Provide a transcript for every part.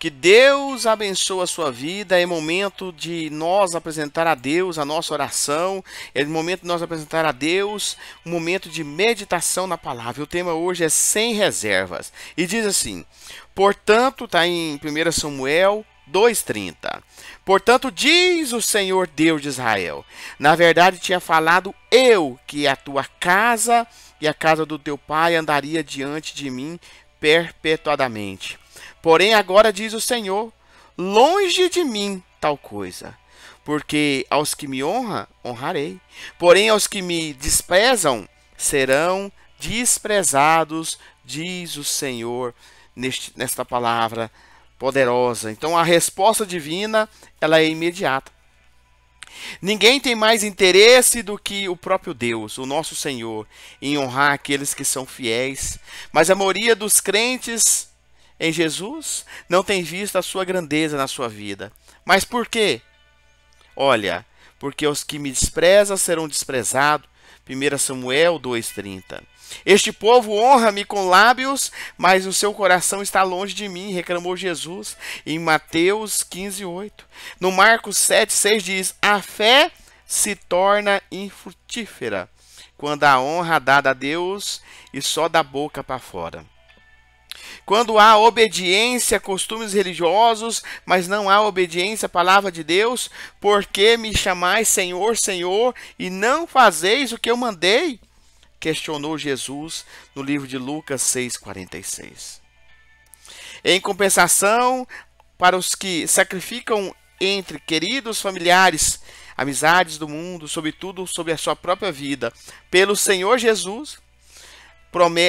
Que Deus abençoe a sua vida. É momento de nós apresentar a Deus a nossa oração. É momento de nós apresentar a Deus um momento de meditação na palavra. O tema hoje é sem reservas. E diz assim: portanto, está em 1 Samuel 2:30. Portanto, diz o Senhor Deus de Israel: Na verdade, tinha falado eu que a tua casa e a casa do teu pai andaria diante de mim perpetuadamente Porém, agora diz o Senhor: longe de mim tal coisa. Porque aos que me honram, honrarei. Porém, aos que me desprezam, serão desprezados, diz o Senhor neste, nesta palavra poderosa. Então, a resposta divina ela é imediata. Ninguém tem mais interesse do que o próprio Deus, o nosso Senhor, em honrar aqueles que são fiéis. Mas a maioria dos crentes em Jesus, não tem visto a sua grandeza na sua vida. Mas por quê? Olha, porque os que me desprezam serão desprezados. 1 Samuel 2,30. Este povo honra-me com lábios, mas o seu coração está longe de mim, reclamou Jesus em Mateus 15,8. No Marcos 7,6 diz: A fé se torna infrutífera quando a honra dada a Deus e só da boca para fora. Quando há obediência a costumes religiosos, mas não há obediência à palavra de Deus, por que me chamais Senhor, Senhor, e não fazeis o que eu mandei? Questionou Jesus no livro de Lucas 6,46. Em compensação, para os que sacrificam entre queridos familiares, amizades do mundo, sobretudo sobre a sua própria vida, pelo Senhor Jesus,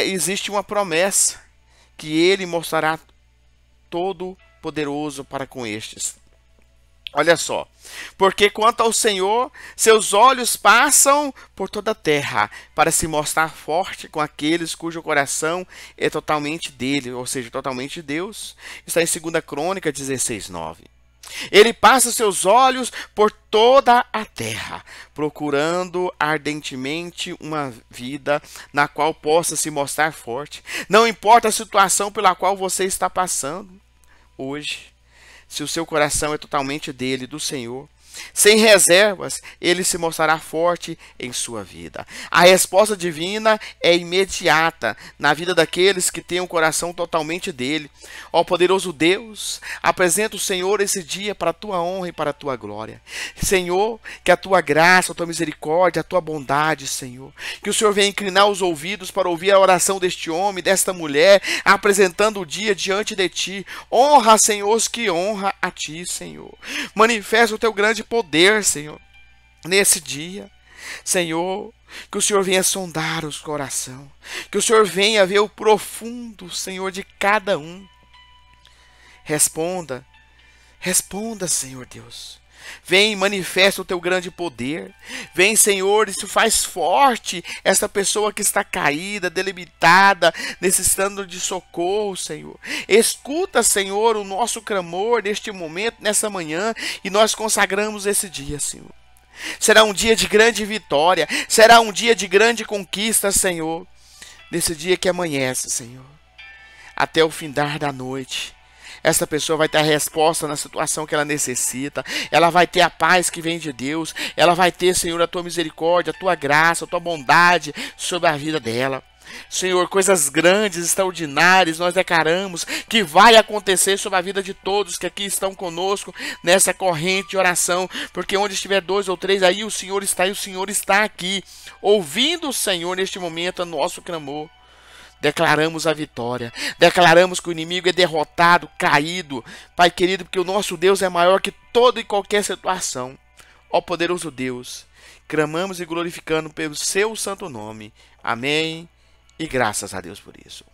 existe uma promessa que ele mostrará todo poderoso para com estes. Olha só. Porque quanto ao Senhor, seus olhos passam por toda a terra para se mostrar forte com aqueles cujo coração é totalmente dele, ou seja, totalmente de Deus. Está em 2 Crônica 16, 9. Ele passa seus olhos por toda a terra, procurando ardentemente uma vida na qual possa se mostrar forte. Não importa a situação pela qual você está passando hoje, se o seu coração é totalmente dele, do Senhor, sem reservas, ele se mostrará forte em sua vida. A resposta divina é imediata na vida daqueles que têm o coração totalmente dele. Ó poderoso Deus, apresenta o Senhor esse dia para a tua honra e para a tua glória. Senhor, que a tua graça, a tua misericórdia, a tua bondade, Senhor, que o Senhor venha inclinar os ouvidos para ouvir a oração deste homem, desta mulher, apresentando o dia diante de ti. Honra, Senhor, os que honra a ti, Senhor. Manifesta o teu grande de poder, Senhor, nesse dia. Senhor, que o Senhor venha sondar os corações, que o Senhor venha ver o profundo, Senhor, de cada um. Responda, responda, Senhor Deus. Vem, manifesta o teu grande poder. Vem, Senhor, isso faz forte essa pessoa que está caída, delimitada, necessitando de socorro, Senhor. Escuta, Senhor, o nosso clamor neste momento, nessa manhã, e nós consagramos esse dia, Senhor. Será um dia de grande vitória, será um dia de grande conquista, Senhor. Nesse dia que amanhece, Senhor, até o findar da noite essa pessoa vai ter a resposta na situação que ela necessita, ela vai ter a paz que vem de Deus, ela vai ter, Senhor, a tua misericórdia, a tua graça, a tua bondade sobre a vida dela. Senhor, coisas grandes, extraordinárias, nós declaramos que vai acontecer sobre a vida de todos que aqui estão conosco nessa corrente de oração, porque onde estiver dois ou três, aí o Senhor está e o Senhor está aqui, ouvindo o Senhor neste momento, a nosso clamor declaramos a vitória, declaramos que o inimigo é derrotado, caído, Pai querido, porque o nosso Deus é maior que toda e qualquer situação. Ó poderoso Deus, clamamos e glorificando pelo seu santo nome. Amém. E graças a Deus por isso.